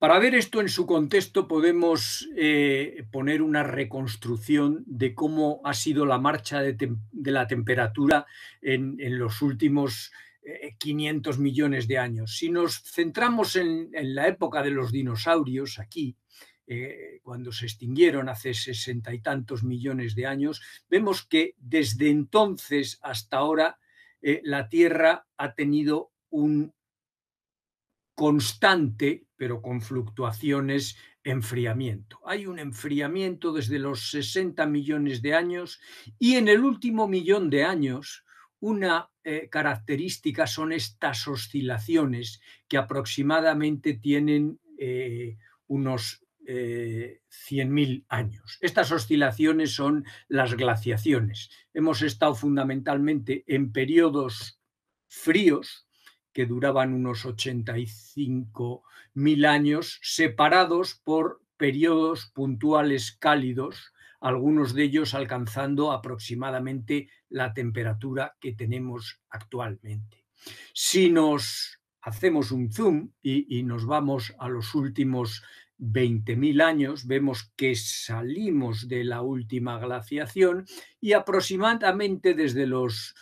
Para ver esto en su contexto podemos eh, poner una reconstrucción de cómo ha sido la marcha de, la temperatura en, los últimos 500 eh, millones de años. Si nos centramos en, la época de los dinosaurios, aquí, eh, cuando se extinguieron hace sesenta y tantos millones de años, vemos que desde entonces hasta ahora la Tierra ha tenido un constante pero con fluctuaciones, enfriamiento. Hay un enfriamiento desde los 60 millones de años y en el último millón de años una eh, característica son estas oscilaciones que aproximadamente tienen eh, unos 100.000 eh, años. Estas oscilaciones son las glaciaciones. Hemos estado fundamentalmente en periodos fríos, que duraban unos 85.000 años, separados por periodos puntuales cálidos, algunos de ellos alcanzando aproximadamente la temperatura que tenemos actualmente. Si nos hacemos un zoom y, nos vamos a los últimos 20.000 años, vemos que salimos de la última glaciación y aproximadamente desde los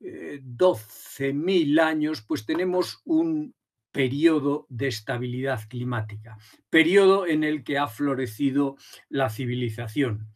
12.000 eh, años, pues tenemos un periodo de estabilidad climática, periodo en el que ha florecido la civilización.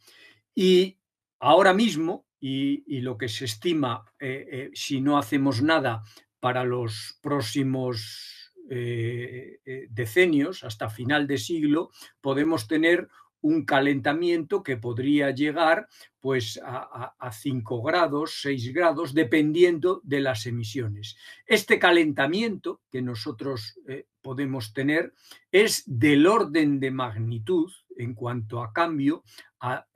Y ahora mismo, y, lo que se estima eh, eh, si no hacemos nada para los próximos decenios, hasta final de siglo, podemos tener un calentamiento que podría llegar pues a, 5 grados, 6 grados, dependiendo de las emisiones. Este calentamiento que nosotros eh, podemos tener es del orden de magnitud en cuanto a cambio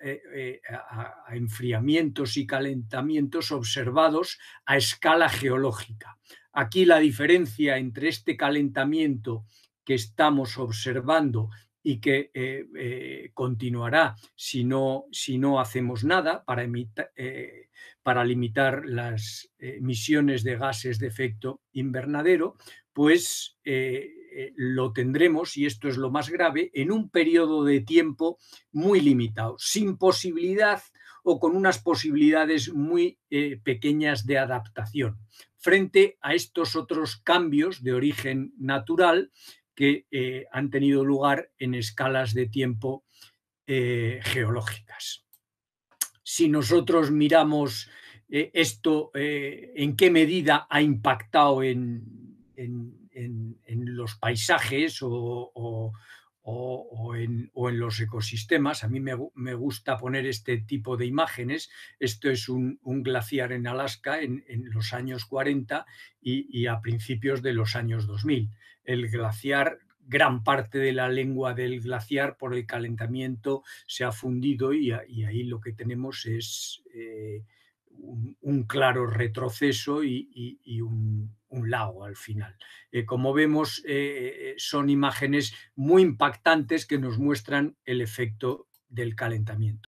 eh, eh, a, enfriamientos y calentamientos observados a escala geológica. Aquí la diferencia entre este calentamiento que estamos observando y que eh, eh, continuará si no, hacemos nada para eh, limitar las emisiones de gases de efecto invernadero, pues lo tendremos, y esto es lo más grave, en un periodo de tiempo muy limitado, sin posibilidad o con unas posibilidades muy pequeñas de adaptación frente a estos otros cambios de origen natural que eh, han tenido lugar en escalas de tiempo eh, geológicas. Si nosotros miramos eh, esto, en qué medida ha impactado en, los paisajes o, o o, en, los ecosistemas. A mí me, gusta poner este tipo de imágenes. Esto es un, glaciar en Alaska en, los años 40 y, a principios de los años 2000. El glaciar, gran parte de la lengua del glaciar por el calentamiento se ha fundido y, ahí lo que tenemos es eh, un, claro retroceso y un, lago al final. Eh, como vemos, eh, eh, son imágenes muy impactantes que nos muestran el efecto del calentamiento.